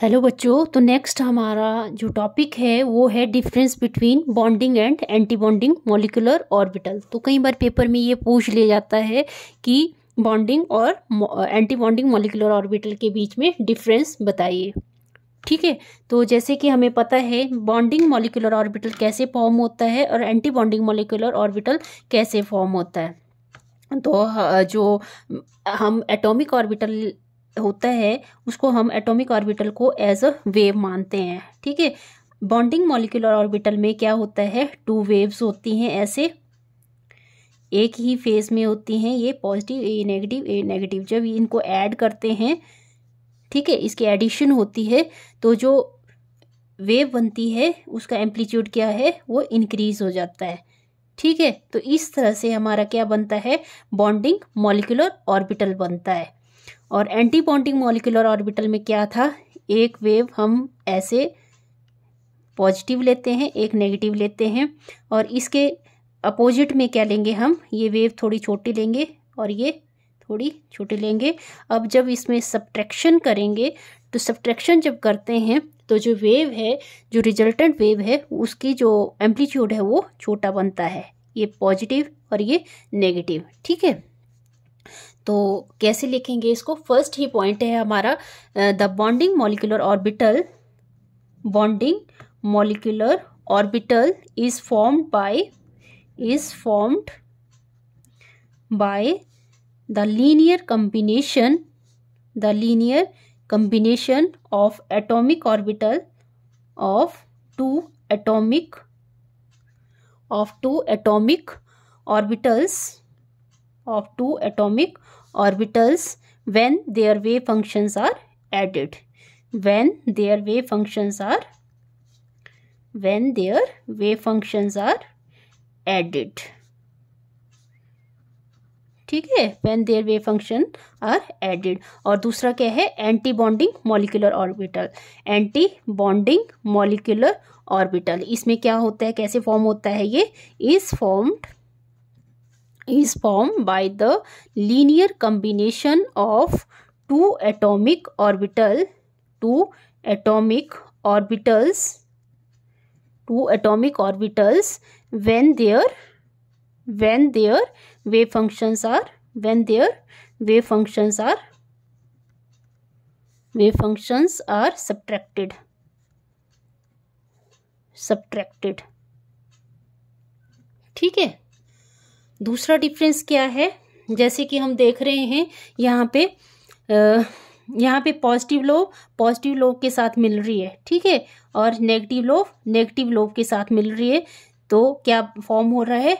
hello बच्चों तो next हमारा जो टॉपिक है वो है difference between bonding and anti bonding molecular orbital तो कई बार पेपर में ये पूछ लिया जाता है कि बॉन्डिंग और एंटी बॉन्डिंग मोलिकुलर ऑर्बिटल के बीच में डिफरेंस बताइए ठीक है तो जैसे कि हमें पता है बॉन्डिंग मोलिकुलर ऑर्बिटल कैसे फॉर्म होता है और एंटी बॉन्डिंग ऑर्बिटल कैसे फॉर्म होता है तो जो हम एटॉमिक ऑर्बिटल होता है उसको हम एटॉमिक ऑर्बिटल को एज अ वेव मानते हैं ठीक है बॉन्डिंग मॉलिकुलर ऑर्बिटल में क्या होता है टू वेव्स होती हैं ऐसे एक ही फेज में होती हैं ये positive a negative a negative जब इनको ऐड करते हैं ठीक है इसकी एडिशन होती है तो जो वेव बनती है उसका एम्पलीट्यूड क्या है वो इंक्रीज हो जाता है ठीक है तो इस तरह से हमारा क्या बनता है बॉन्डिंग मॉलिकुलर ऑर्बिटल बनता है और एंटी पॉन्टिंग मॉलिकुलर ऑर्बिटल में क्या था एक वेव हम ऐसे पॉजिटिव लेते हैं एक नेगेटिव लेते हैं और इसके अपोजिट में क्या लेंगे हम ये वेव थोड़ी छोटी लेंगे और ये थोड़ी छोटी लेंगे अब जब इसमें सब्ट्रैक्शन करेंगे तो सब्ट्रैक्शन जब करते हैं तो जो वेव है जो रिजल्टेंट वेव है उसकी जो एम्पलीट्यूड है वो छोटा बनता है ये पॉजिटिव और ये नेगेटिव ठीक है तो कैसे लिखेंगे इसको फर्स्ट ही पॉइंट है हमारा the bonding molecular orbital bonding molecular orbital is formed by is formed by the linear combination the linear combination of atomic orbital of two atomic of two atomic orbitals of two atomic orbitals when their wave functions are added when their wave functions are when their wave functions are added ठीक है when their wave function are added और दूसरा क्या है anti bonding molecular orbital anti bonding molecular orbital इसमें क्या होता है कैसे फॉर्म होता है ये is formed is formed by the linear combination of two atomic orbital two atomic orbitals two atomic orbitals when their when their wave functions are when their wave functions are wave functions are subtracted subtracted ठीक है दूसरा difference क्या है जैसे कि हम देख रहे हैं यहाँ पे आ, यहाँ पे पॉजिटिव लोब पॉजिटिव लोब के साथ मिल रही है ठीक है और नेगेटिव लोव नेगेटिव लोव के साथ मिल रही है तो क्या फॉर्म हो रहा है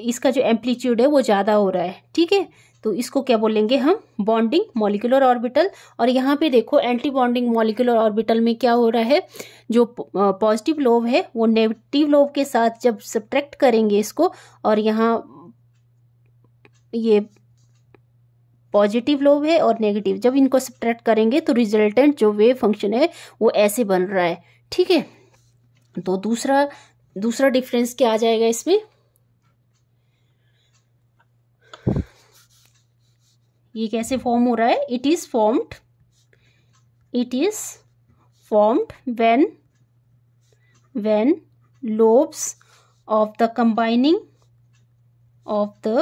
इसका जो एम्पलीट्यूड है वो ज़्यादा हो रहा है ठीक है तो इसको क्या बोलेंगे हम बॉन्डिंग मॉलिकुलर ऑर्बिटल और यहाँ पे देखो एंटी बॉन्डिंग मॉलिकुलर ऑर्बिटल में क्या हो रहा है जो पॉजिटिव लोब है वो नेगेटिव लोब के साथ जब सब्ट्रैक्ट करेंगे इसको और यहाँ ये पॉजिटिव लोब है और नेगेटिव जब इनको सब्ट्रैक्ट करेंगे तो रिजल्टेंट जो वेव फंक्शन है वो ऐसे बन रहा है ठीक है तो दूसरा दूसरा डिफरेंस क्या आ जाएगा इसमें ये कैसे फॉर्म हो रहा है it is formed it is formed when when lobes of the combining of the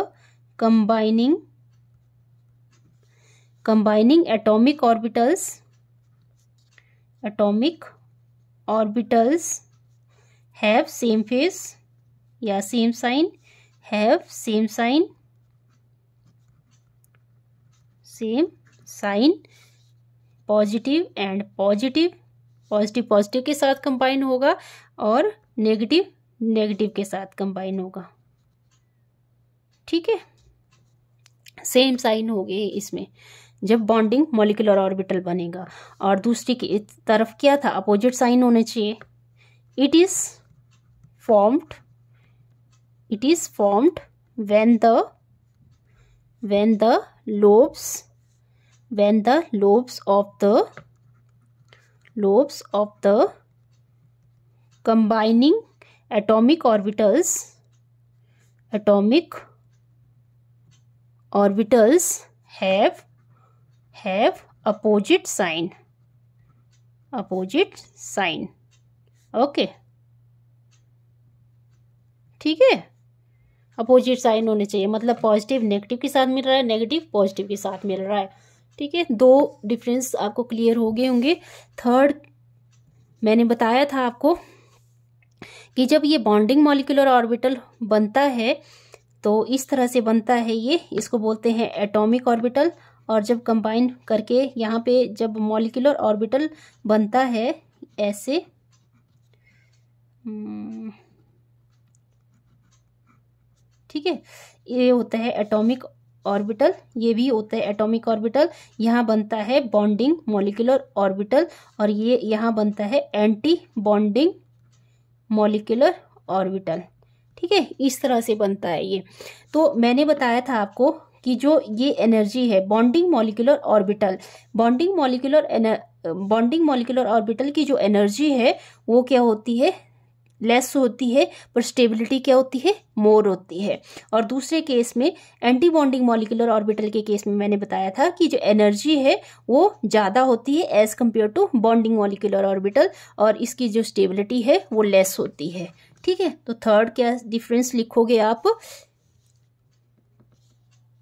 combining combining atomic orbitals atomic orbitals have same phase या same sign have same sign same sign positive and positive positive positive के साथ combine होगा और negative negative के साथ combine होगा ठीक है सेम साइन हो गए इसमें जब बॉन्डिंग मॉलिकुलर ऑर्बिटल बनेगा और दूसरी की तरफ क्या था अपोजिट साइन होने चाहिए it is formed it is formed when the when the lobes when the lobes of the lobes of the combining atomic orbitals atomic orbitals have have opposite sign opposite sign okay ठीक है opposite sign होने चाहिए मतलब positive negative के साथ मिल रहा है negative positive के साथ मिल रहा है ठीक है दो डिफरेंस आपको क्लियर हो गए होंगे थर्ड मैंने बताया था आपको कि जब ये बॉन्डिंग मॉलिकुलर ऑर्बिटल बनता है तो इस तरह से बनता है ये इसको बोलते हैं एटॉमिक ऑर्बिटल और जब कंबाइन करके यहाँ पे जब मॉलिकुलर ऑर्बिटल बनता है ऐसे हम्म, ठीक है ये होता है एटॉमिक ऑर्बिटल ये भी होता है एटॉमिक ऑर्बिटल यहाँ बनता है बॉन्डिंग मॉलिकुलर ऑर्बिटल और ये यहाँ बनता है एंटी बॉन्डिंग मॉलिकुलर ऑर्बिटल ठीक है इस तरह से बनता है ये तो मैंने बताया था आपको कि जो ये एनर्जी है bonding molecular orbital bonding molecular bonding molecular orbital की जो एनर्जी है वो क्या होती है लेस होती है पर स्टेबिलिटी क्या होती है मोर होती है और दूसरे केस में एंटी बॉन्डिंग मॉलिकुलर ऑर्बिटल के केस में मैंने बताया था कि जो एनर्जी है वो ज़्यादा होती है as compare to bonding molecular orbital और इसकी जो स्टेबिलिटी है वो लेस होती है ठीक है तो थर्ड क्या डिफरेंस लिखोगे आप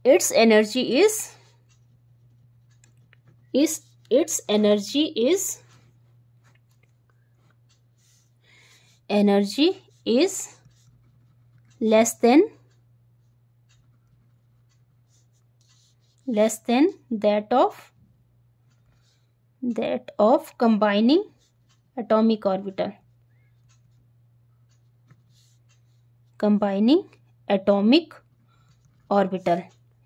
its energy is is its energy is energy is less than less than that of that of combining atomic orbital combining atomic orbital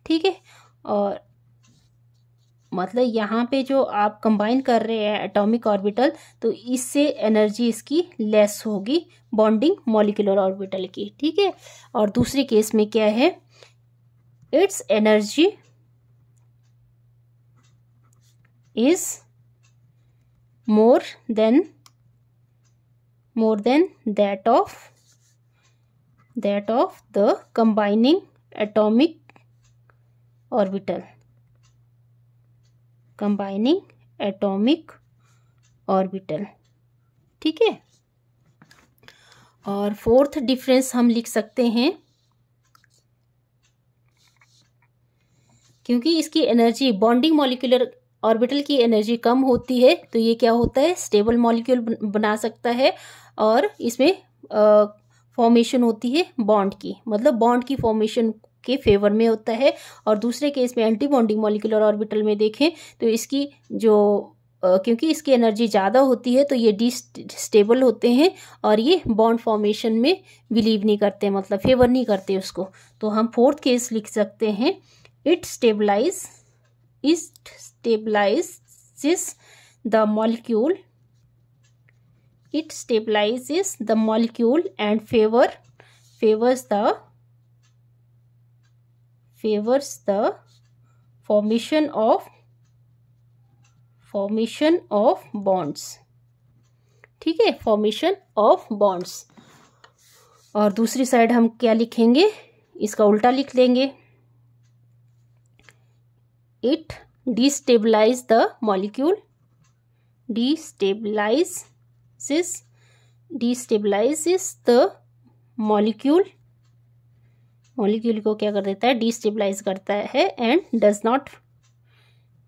ठीक है और मतलब यहाँ पे जो आप कंबाइन कर रहे हैं एटॉमिक ऑर्बिटल तो इससे एनर्जी इसकी लेस होगी बॉन्डिंग मॉलिकुलर ऑर्बिटल की ठीक है और दूसरे केस में क्या है its energy is more than more than that of that of the combining atomic orbital combining atomic orbital ठीक है और फोर्थ डिफरेंस हम लिख सकते हैं क्योंकि इसकी एनर्जी बॉन्डिंग मॉलिक्यूलर ऑर्बिटल की एनर्जी कम होती है तो ये क्या होता है स्टेबल मॉलिक्यूल बना सकता है और इसमें फॉर्मेशन होती है बॉन्ड की मतलब बॉन्ड की फॉर्मेशन के फेवर में होता है और दूसरे केस में एंटी बॉन्डिंग मॉलिकुलर ऑर्बिटल में देखें तो इसकी जो क्योंकि इसकी एनर्जी ज़्यादा होती है तो ये डिस्टेबल होते हैं और ये बॉन्ड फॉर्मेशन में बिलीव नहीं करते मतलब फेवर नहीं करते उसको तो हम फोर्थ केस लिख सकते हैं it stabilize it stabilize the molecule it stabilizes the molecule and favor favors the favors the formation of formation of bonds ठीक है formation of bonds और दूसरी साइड हम क्या लिखेंगे इसका उल्टा लिख लेंगे it destabilize the molecule destabilize destabilizes destabilizes the molecule molecule को क्या कर देता है डिस्टेबलाइज करता है and does not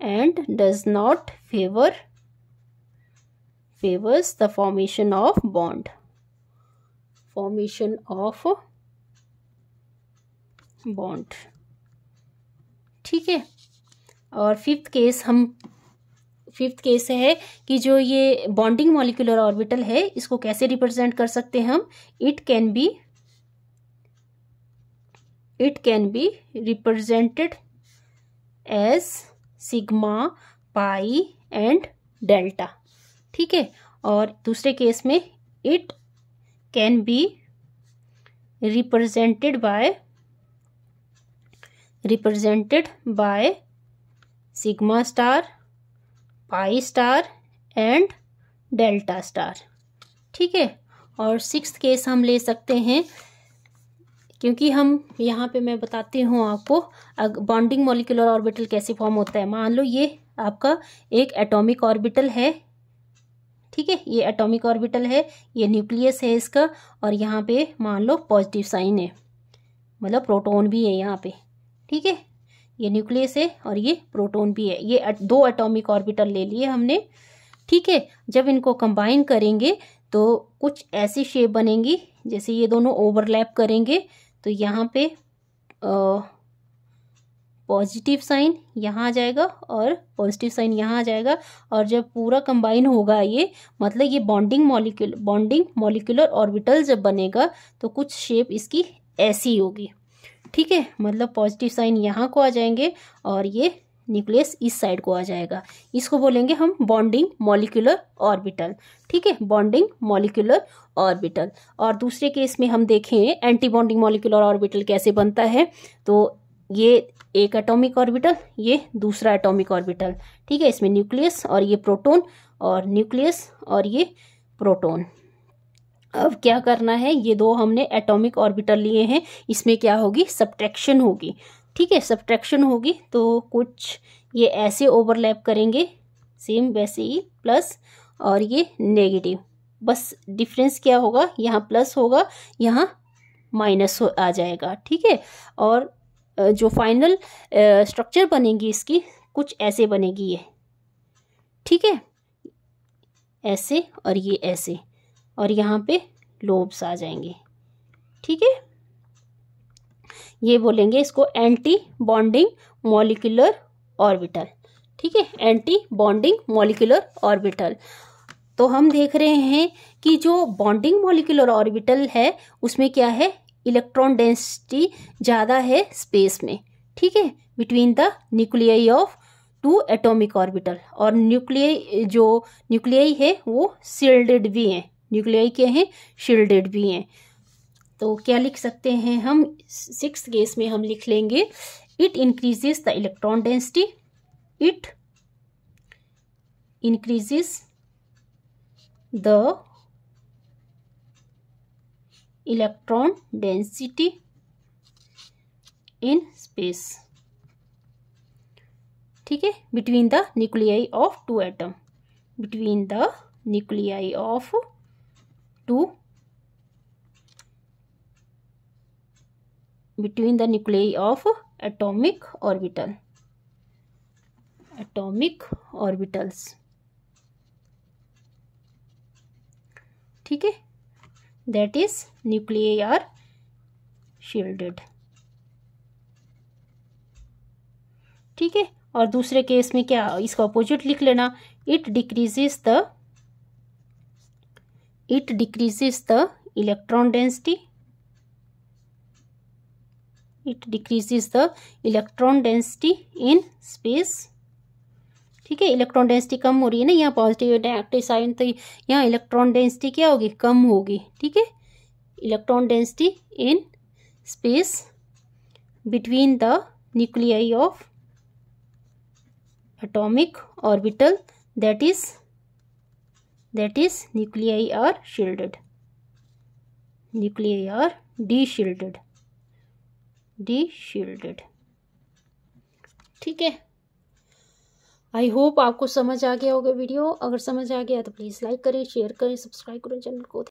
and does not favour favours the formation of bond formation of bond ठीक है और फिफ्थ केस हम फिफ्थ केस है कि जो ये बॉन्डिंग मॉलिकुलर ऑर्बिटल है इसको कैसे रिप्रेजेंट कर सकते हैं हम it can be it can be represented as sigma pi and delta ठीक है और दूसरे केस में it can be represented by represented by sigma star pi star and delta star ठीक है और सिक्स केस हम ले सकते हैं क्योंकि हम यहाँ पे मैं बताती हूँ आपको बॉन्डिंग मॉलिकुलर ऑर्बिटल कैसे फॉर्म होता है मान लो ये आपका एक एटॉमिक ऑर्बिटल है ठीक है ये एटॉमिक ऑर्बिटल है ये न्यूक्लियस है इसका और यहाँ पे मान लो पॉजिटिव साइन है मतलब प्रोटॉन भी है यहाँ पे ठीक है ये न्यूक्लियस है और ये प्रोटोन भी है ये दो एटॉमिक ऑर्बिटल ले लिए हमने ठीक है जब इनको कंबाइन करेंगे तो कुछ ऐसी शेप बनेंगी जैसे ये दोनों ओवरलैप करेंगे तो यहाँ पे पॉजिटिव साइन यहाँ आ जाएगा और पॉजिटिव साइन यहाँ आ जाएगा और जब पूरा कंबाइन होगा ये मतलब ये bonding molecule bonding molecular orbital जब बनेगा तो कुछ शेप इसकी ऐसी होगी ठीक है मतलब पॉजिटिव साइन यहाँ को आ जाएंगे और ये न्यूक्लियस इस साइड को आ जाएगा इसको बोलेंगे हम बॉन्डिंग मॉलिकुलर ऑर्बिटल ठीक है बॉन्डिंग मॉलिकुलर ऑर्बिटल और दूसरे केस में हम देखें एंटी बॉन्डिंग मॉलिक्यूलर ऑर्बिटल कैसे बनता है तो ये एक एटॉमिक ऑर्बिटल ये दूसरा एटॉमिक ऑर्बिटल ठीक है इसमें न्यूक्लियस और ये प्रोटोन और न्यूक्लियस और ये प्रोटोन अब क्या करना है ये दो हमने एटॉमिक ऑर्बिटल लिए हैं इसमें क्या होगी सब्ट्रैक्शन होगी ठीक है सब्ट्रैक्शन होगी तो कुछ ये ऐसे ओवरलैप करेंगे सेम वैसे ही प्लस और ये नेगेटिव बस डिफरेंस क्या होगा यहाँ प्लस होगा यहाँ माइनस हो आ जाएगा ठीक है और जो फाइनल स्ट्रक्चर बनेगी इसकी कुछ ऐसे बनेगी ये ठीक है ऐसे और ये ऐसे और यहाँ पे लोब्स आ जाएंगे ठीक है ये बोलेंगे इसको एंटी बॉन्डिंग मॉलिकुलर ऑर्बिटल ठीक है एंटी बॉन्डिंग मॉलिकुलर ऑर्बिटल तो हम देख रहे हैं कि जो बॉन्डिंग मॉलिकुलर ऑर्बिटल है उसमें क्या है इलेक्ट्रॉन डेंसिटी ज़्यादा है स्पेस में ठीक है between the nuclei of two atomic orbital और न्यूक्लियाई जो न्यूक्लियाई है वो सील्डेड भी हैं न्यूक्लियाई क्या हैं शिल्डेड भी हैं तो क्या लिख सकते हैं हम सिक्स केस में हम लिख लेंगे it increases the electron density it increases the electron density in space ठीक है between the nuclei of two atom between the nuclei of two between the nuclei of atomic orbital atomic orbitals ठीक है that is nuclei are shielded ठीक है और दूसरे case में क्या इसका अपोजिट लिख लेना it decreases the it decreases the electron density it decreases the electron density in space ठीक है इलेक्ट्रॉन डेंसिटी कम हो रही है ना यहाँ पॉजिटिव एक्टिव साइन तो यहाँ इलेक्ट्रॉन डेंसिटी क्या होगी कम होगी ठीक है electron density in space between the nuclei of atomic orbital that is that is nuclei are shielded nuclei are deshielded deshielded ठीक है आई होप आपको समझ आ गया होगा वीडियो अगर समझ आ गया तो प्लीज़ लाइक करें शेयर करें सब्सक्राइब करें चैनल को